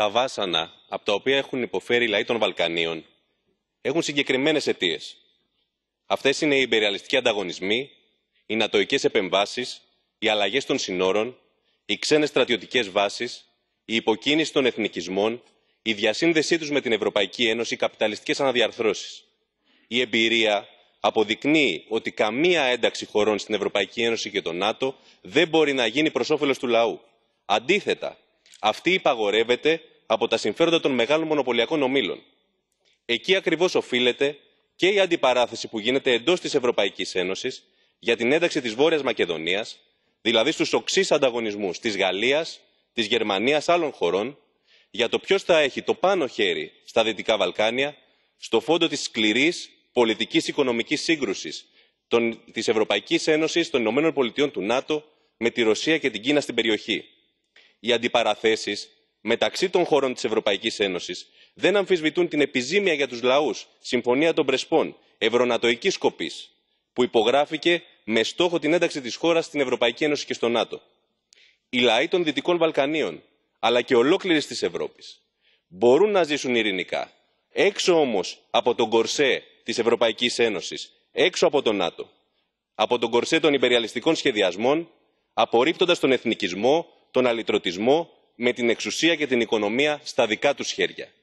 τα βάσανα από τα οποία έχουν υποφέρει οι λαοί των Βαλκανίων έχουν συγκεκριμένες αιτίες. Αυτές είναι οι υπεριαλιστικοί ανταγωνισμοί, οι νατοικές επεμβάσεις, οι αλλαγές των συνόρων, οι ξένες στρατιωτικές βάσεις, η υποκίνηση των εθνικισμών, η διασύνδεσή τους με την Ευρωπαϊκή Ένωση, οι καπιταλιστικές αναδιαρθρώσεις. Η εμπειρία αποδεικνύει ότι καμία ένταξη χωρών στην Ευρωπαϊκή Ένωση και το ΝΑΤΟ δεν μπορεί να γίνει προς όφελος του λαού. Αντίθετα, αυτή υπαγορεύεται από τα συμφέροντα των μεγάλων μονοπωλιακών ομήλων. Εκεί ακριβώς οφείλεται και η αντιπαράθεση που γίνεται εντός της Ευρωπαϊκής Ένωσης για την ένταξη της Βόρειας Μακεδονίας, δηλαδή στους οξύς ανταγωνισμούς της Γαλλίας, της Γερμανίας, άλλων χωρών, για το ποιος θα έχει το πάνω χέρι στα Δυτικά Βαλκάνια, στο φόντο της σκληρής πολιτικής οικονομικής σύγκρουσης της Ευρωπαϊκής Ένωσης, των Ηνωμένων Πολιτειών του ΝΑΤΟ με τη Ρωσία και την Κίνα στην περιοχή. Οι αντιπαραθέσεις μεταξύ των χωρών της ευρωπαϊκής ένωσης δεν αμφισβητούν την επιζήμια για τους λαούς συμφωνία των πρεσπών ευρωνατοικής σκοπής που υπογράφηκε με στόχο την ένταξη της χώρας στην ευρωπαϊκή ένωση και στο νάτο. οι λαοί των δυτικών βαλκανίων αλλά και ολόκληρης της Ευρώπης, μπορούν να ζήσουν ειρηνικά έξω όμως από τον κορσέ της Ευρωπαϊκής Ένωσης, έξω από το νάτο από τον κορσέ των υπεριαλιστικών σχεδιασμών απορρίπτοντας τον εθνικισμό τον αλυτρωτισμό με την εξουσία και την οικονομία στα δικά τους χέρια.